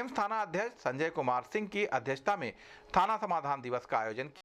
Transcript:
AIIMS थाना अध्यक्ष संजय कुमार सिंह की अध्यक्षता में थाना समाधान दिवस का आयोजन किया